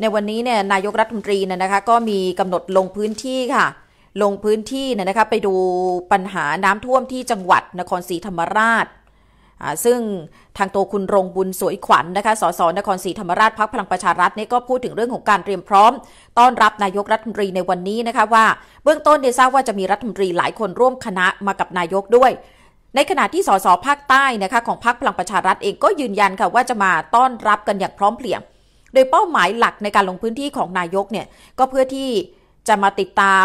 ในวันนี้เนี่ยนายกรัฐมนตรีเนี่ยนะคะก็มีกำหนดลงพื้นที่ค่ะ ลงพื้นที่เนี่ยนะคะไปดูปัญหาน้ำท่วมที่จังหวัดนครศรีธรรมราช ซึ่งทางตัวคุณรงบุญสวยขวัญนนะคะสสนครศรีธรรมราชพักพลังประชารัฐนี่ก็พูดถึงเรื่องของการเตรียมพร้อมต้อนรับนายกรัฐมนตรีในวันนี้นะคะว่าเบื้องต้นได้ทราบว่าจะมีรัฐมนตรีหลายคนร่วมคณะมากับนายกด้วย ในขณะที่สสภาคใต้นะคะของพักพลังประชารัฐเองก็ยืนยันค่ะว่าจะมาต้อนรับกันอย่างพร้อมเพรียงโดยเป้าหมายหลักในการลงพื้นที่ของนายกเนี่ยก็เพื่อที่จะมาติดตาม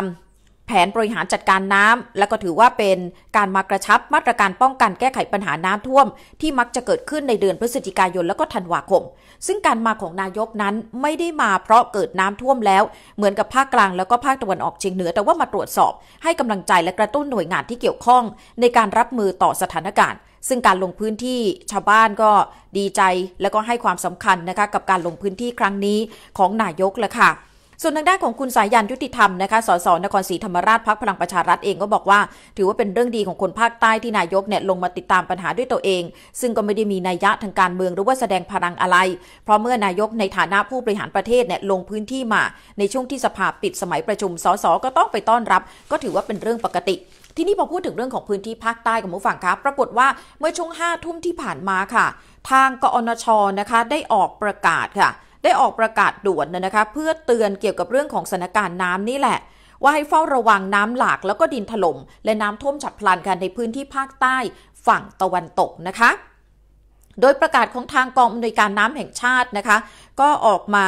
แผนบริหารจัดการน้ำ และก็ถือว่าเป็นการมากระชับ มาตรการป้องกันแก้ไขปัญหาน้ำท่วม ที่มักจะเกิดขึ้นในเดือนพฤศจิกายน และก็ธันวาคม ซึ่งการมาของนายกนั้นไม่ได้มาเพราะเกิดน้ำท่วมแล้ว เหมือนกับภาคกลางแล้วก็ภาคตะวันออกเฉียงเหนือ แต่ว่ามาตรวจสอบ ให้กำลังใจและกระตุ้นหน่วยงานที่เกี่ยวข้อง ในการรับมือต่อสถานการณ์ซึ่งการลงพื้นที่ชาวบ้านก็ดีใจและก็ให้ความสำคัญนะคะ กับการลงพื้นที่ครั้งนี้ของนายกละค่ะส่วนทางด้านของคุณสายยันยุติธรรมนะคะสส นครศรีธรรมราชพักพลังประชารัฐเองก็บอกว่า ถือว่าเป็นเรื่องดีของคนภาคใต้ที่นายกเนี่ยลงมาติดตามปัญหาด้วยตัวเอง ซึ่งก็ไม่ได้มีนัยยะทางการเมืองหรือว่าแสดงพลังอะไร เพราะเมื่อนายกในฐานะผู้บริหารประเทศเนี่ยลงพื้นที่มา ในช่วงที่สภาปิดสมัยประชุมสสก็ต้องไปต้อนรับ ก็ถือว่าเป็นเรื่องปกติ ที่นี่พอพูดถึงเรื่องของพื้นที่ภาคใต้กับผู้ฝั่งครับปรากฏว่าเมื่อช่วงห้าทุ่มที่ผ่านมาค่ะ ทางกอนชนะคะ ได้ออกประกาศค่ะได้ออกประกาศด่วนนะคะเพื่อเตือนเกี่ยวกับเรื่องของสถานการณ์น้ำนี่แหละ ว่าให้เฝ้าระวังน้ำหลาก แล้วก็ดินถลม่มและน้ำท่วมฉับพลันกันในพื้นที่ภาคใต้ฝั่งตะวันตกนะคะ โดยประกาศของทางกองอำนวยการน้ำแห่งชาตินะคะ ก็ออกมา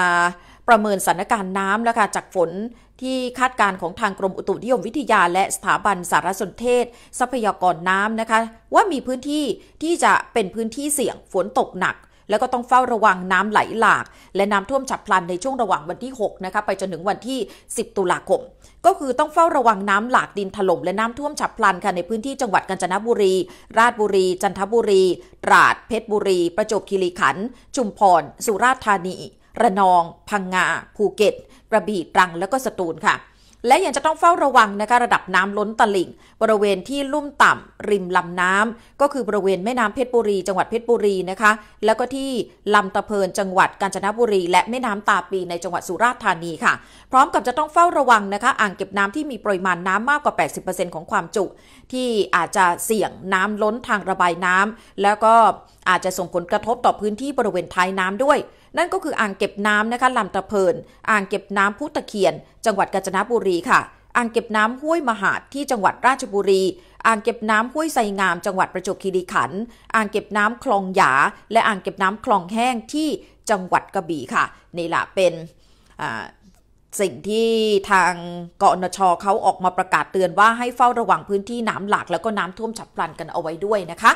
ประเมินสถานการณ์น้ำแล้วค่ะจากฝนที่คาดการณ์ของทางกรมอุตุนิยมวิทยาและสถาบันสารสนเทศ ทรัพยากรน้ำนะคะว่ามีพื้นที่ที่จะเป็นพื้นที่เสี่ยง ฝนตกหนักแล้วก็ต้องเฝ้าระวังน้ำไหลหลากและน้ำท่วมฉับพลันในช่วงระหว่างวันที่ 6นะคะไปจนถึงวันที่ 10 ตุลาคม ก็คือต้องเฝ้าระวังน้ำหลากดินถล่มและน้ำท่วมฉับพลันค่ะในพื้นที่จังหวัดกาญจนบุรี ราชบุรี จันทบุรีตราดเพชรบุรี ประจวบคีรีขันธ์ชุมพรสุราษฎร์ธานี ระนอง พังงาภูเก็ตกระบี่ตรังและก็สตูลค่ะและยังจะต้องเฝ้าระวังนะคะระดับน้ำล้นตลิ่งบริเวณที่ลุ่มต่ำ ริมลำน้ำ ก็คือบริเวณแม่น้ำเพชรบุรีจังหวัดเพชรบุรีนะคะ แล้วก็ที่ลำตะเพินจังหวัดกาญจนบุรีและแม่น้ำตาปี ในจังหวัดสุราษฎร์ธานีค่ะ พร้อมกับจะต้องเฝ้าระวังนะคะ อ่างเก็บน้ำที่มีปริมาณน้ำมากกว่า 80%ของความจุที่อาจจะเสี่ยงน้ำล้นทางระบายน้ำแล้วก็อาจจะส่งผลกระทบต่อพื้นที่บริเวณท้ายน้ำด้วย นั่นก็คืออ่างเก็บน้ำนะคะลำตะเพินอ่างเก็บน้ำพุตะเคียน จังหวัดกาญจนบุรีค่ะ อ่างเก็บน้ำห้วยมหาดที่จังหวัดราชบุรี อ่างเก็บน้ำห้วยไซงาม จังหวัดประจวบคีรีขันธ์อ่างเก็บน้ำคลองหยาและอ่างเก็บน้ำคลองแห้งที่จังหวัดกระบี่ค่ะนี่แหละเป็นสิ่งที่ทางกอนชเขาออกมาประกาศเตือนว่าให้เฝ้าระวังพื้นที่น้ำหลากแล้วก็น้ำท่วมฉับพลันกันเอาไว้ด้วยนะคะ